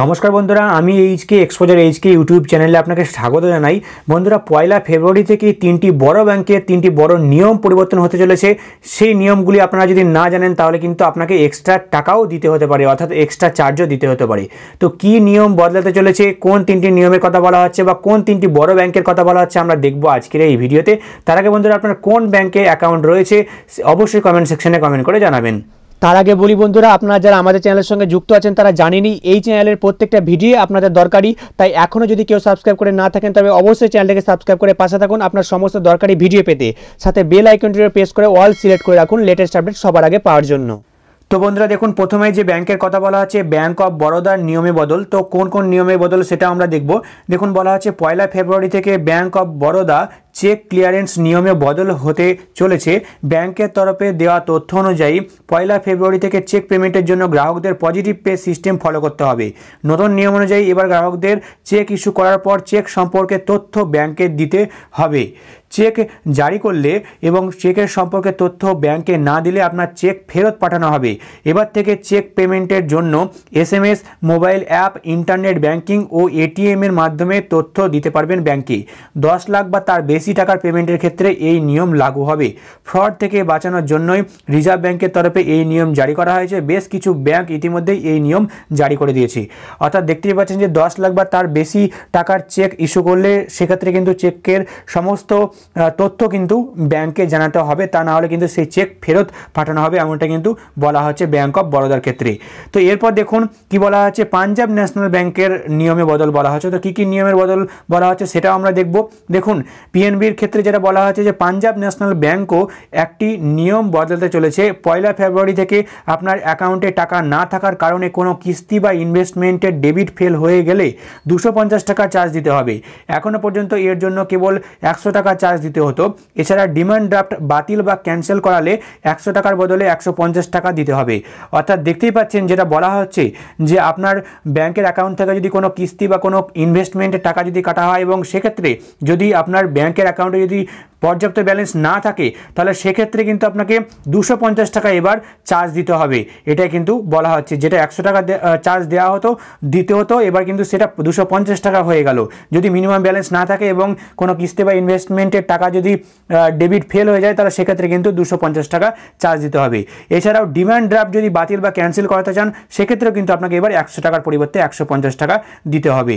নমস্কার বন্ধুরা আমি এইচকে এক্সপোজার এইচকে ইউটিউব চ্যানেলে আপনাকে স্বাগত জানাই বন্ধুরা পয়লা ফেব্রুয়ারি থেকে তিনটি বড় ব্যাংকের তিনটি বড় নিয়ম পরিবর্তন হতে চলেছে সেই নিয়মগুলি আপনারা যদি না জানেন তাহলে কিন্তু আপনাকে এক্সট্রা টাকাও দিতে হতে পারে অর্থাৎ এক্সট্রা চার্জও দিতে হতে পারে তো কি নিয়ম বদলাতে চলেছে কোন তিনটি নিয়মের কথা বলা হচ্ছে বা কোন তিনটি বড় ব্যাংকের কথা বলা হচ্ছে আমরা দেখব আজকের এই ভিডিওতে তার আগে বন্ধুরা আপনার কোন ব্যাংকে অ্যাকাউন্ট রয়েছে অবশ্যই কমেন্ট সেকশনে কমেন্ট করে জানাবেন তার আগে বলি বন্ধুরা আপনারা যারা আমাদের চ্যানেলের সঙ্গে যুক্ত আছেন তারা জানেনি এই চ্যানেলের প্রত্যেকটা ভিডিও আপনাদের দরকারি তাই এখনও যদি কেউ সাবস্ক্রাইব করে না থাকেন তবে অবশ্যই চ্যানেলটাকে সাবস্ক্রাইব করে পাশে থাকুন আপনার সমস্ত দরকারি ভিডিও পেতে সাথে বেল আইকনটিও প্রেস করে অল সিলেক্ট করে রাখুন লেটেস্ট আপডেট সবার আগে পাওয়ার জন্য তো বন্ধুরা দেখুন প্রথমে যে ব্যাংকের কথা বলা হচ্ছে ব্যাংক অফ বরোদার নিয়মে বদল তো কোন কোন নিয়মে বদল সেটা আমরা দেখব দেখুন বলা হচ্ছে পয়লা ফেব্রুয়ারি থেকে bank of Baroda cheque clearance নিয়মে বদল হতে চলেছে ব্যাংকের তরফে দেওয়া তথ্য অনুযায়ী পয়লা ফেব্রুয়ারি থেকে চেক পেমেন্টের জন্য গ্রাহকদের পজিটিভ পে সিস্টেম ফলো করতে হবে নতুন নিয়ম অনুযায়ী এবার গ্রাহকদের চেক ইস্যু করার পর চেক সম্পর্কে তথ্য ব্যাংকে দিতে হবে চেক জারি করলে এবং চেকের সম্পর্কে তথ্য ব্যাংকে না দিলে আপনার চেক ফেরত পাঠানো হবে এবার থেকে চেক পেমেন্টের জন্য S M S mobile app internet banking ও এটিএমের মাধ্যমে তথ্য দিতে পারবেন ব্যাংকে দশ লাখ বা তার বেশি বেশি টাকার পেমেন্টের ক্ষেত্রে এই নিয়ম লাগু হবে ফ্রড থেকে বাঁচানোর জন্যই রিজার্ভ ব্যাংকের তরফে এই নিয়ম জারি করা হয়েছে বেশ কিছু ব্যাংক ইতিমধ্যেই এই নিয়ম জারি করে দিয়েছে অর্থাৎ দেখতেই পাচ্ছেন যে দশ লাখ বা তার বেশি টাকার চেক ইস্যু করলে সেক্ষেত্রে কিন্তু চেকের সমস্ত তথ্য কিন্তু ব্যাংকে জানাতে হবে তা না হলে কিন্তু সেই চেক ফেরত পাঠানো হবে এমনটা কিন্তু বলা হচ্ছে ব্যাংক অফ বরোদার ক্ষেত্রে তো এরপর দেখুন কি বলা হচ্ছে পাঞ্জাব ন্যাশনাল ব্যাংকের নিয়মে বদল বলা হচ্ছে তো কী কী নিয়মের বদল বলা হচ্ছে সেটাও আমরা দেখব দেখুন পিএন পিএনবির ক্ষেত্রে যেটা বলা হয়েছে যে পাঞ্জাব ন্যাশনাল ব্যাঙ্কও একটি নিয়ম বদলাতে চলেছে পয়লা ফেব্রুয়ারি থেকে আপনার অ্যাকাউন্টে টাকা না থাকার কারণে কোনো কিস্তি বা ইনভেস্টমেন্টের ডেবিট ফেল হয়ে গেলে দুশো পঞ্চাশ টাকা চার্জ দিতে হবে এখনও পর্যন্ত এর জন্য কেবল একশো টাকা চার্জ দিতে হতো এছাড়া ডিমান্ড ড্রাফট বাতিল বা ক্যান্সেল করালে একশো টাকার বদলে একশো পঞ্চাশ টাকা দিতে হবে অর্থাৎ দেখতেই পাচ্ছেন যেটা বলা হচ্ছে যে আপনার ব্যাংকের অ্যাকাউন্ট থেকে যদি কোনো কিস্তি বা কোনো ইনভেস্টমেন্টের টাকা যদি কাটা হয় এবং সেক্ষেত্রে যদি আপনার ব্যাংকের ব্যাংকের অ্যাকাউন্টে যদি পর্যাপ্ত ব্যালেন্স না থাকে তাহলে সেক্ষেত্রে কিন্তু আপনাকে দুশো পঞ্চাশ টাকা এবার চার্জ দিতে হবে এটাই কিন্তু বলা হচ্ছে যেটা একশো টাকা চার্জ দেওয়া হতো দিতে হতো এবার কিন্তু সেটা দুশো পঞ্চাশ টাকা হয়ে গেল যদি মিনিমাম ব্যালেন্স না থাকে এবং কোনো কিস্তি বা ইনভেস্টমেন্টের টাকা যদি ডেবিট ফেল হয়ে যায় তাহলে সেক্ষেত্রে কিন্তু দুশো পঞ্চাশ টাকা চার্জ দিতে হবে এছাড়াও ডিমান্ড ড্রাফট যদি বাতিল বা ক্যান্সেল করাতে চান সেক্ষেত্রেও কিন্তু আপনাকে এবার একশো টাকার পরিবর্তে একশো পঞ্চাশ টাকা দিতে হবে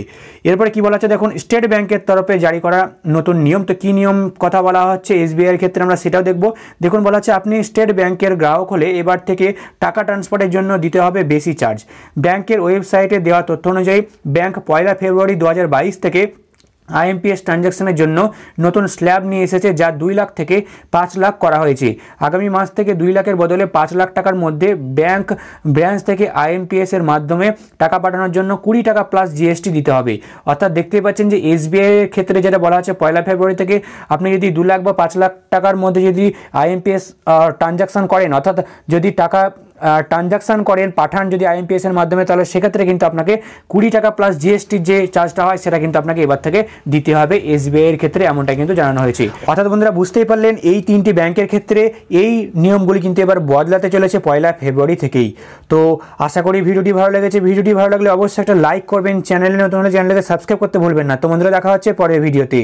এরপরে কি বলা হচ্ছে দেখুন স্টেট ব্যাংকের তরফে জারি করা নতুন নিয়ম তো কী নিয়ম কথা বলা করা হচ্ছে এসবিআইয়ের ক্ষেত্রে আমরা সেটাও দেখব দেখুন বলা হচ্ছে আপনি স্টেট ব্যাংকের গ্রাহক হলে এবার থেকে টাকা ট্রান্সফারের জন্য দিতে হবে বেশি চার্জ ব্যাংকের ওয়েবসাইটে দেওয়া তথ্য অনুযায়ী ব্যাংক পয়লা ফেব্রুয়ারি দু থেকে আইএমপিএস ট্রানজ্যাকশনের জন্য নতুন স্ল্যাব নিয়ে এসেছে যা দুই লাখ থেকে পাঁচ লাখ করা হয়েছে আগামী মাস থেকে দুই লাখের বদলে পাঁচ লাখ টাকার মধ্যে ব্যাংক ব্রাঞ্চ থেকে আইএমপিএসের মাধ্যমে টাকা পাঠানোর জন্য কুড়ি টাকা প্লাস জিএসটি দিতে হবে অর্থাৎ দেখতে পাচ্ছেন যে এসবিআই এর ক্ষেত্রে যেটা বলা হচ্ছে পয়লা ফেব্রুয়ারি থেকে আপনি যদি দু লাখ বা পাঁচ লাখ টাকার মধ্যে যদি আইএমপিএস ট্রানজ্যাকশন করেন অর্থাৎ যদি টাকা ট্রানজাকশান করেন পাঠান যদি আইএমপিএসের মাধ্যমে তাহলে সেক্ষেত্রে কিন্তু আপনাকে কুড়ি টাকা প্লাস জিএসটির যে চার্জটা হয় সেটা কিন্তু আপনাকে এবার থেকে দিতে হবে এসবিআইয়ের ক্ষেত্রে এমনটা কিন্তু জানানো হয়েছে অর্থাৎ বন্ধুরা বুঝতেই পারলেন এই তিনটি ব্যাংকের ক্ষেত্রে এই নিয়মগুলি কিন্তু এবার বদলাতে চলেছে পয়লা ফেব্রুয়ারি থেকেই তো আশা করি ভিডিওটি ভালো লেগেছে ভিডিওটি ভালো লাগলে অবশ্যই একটা লাইক করবেন চ্যানেলে নতুন হলে চ্যানেলকে সাবস্ক্রাইব করতে ভুলবেন না তো বন্ধুরা দেখা হচ্ছে পরের ভিডিওতে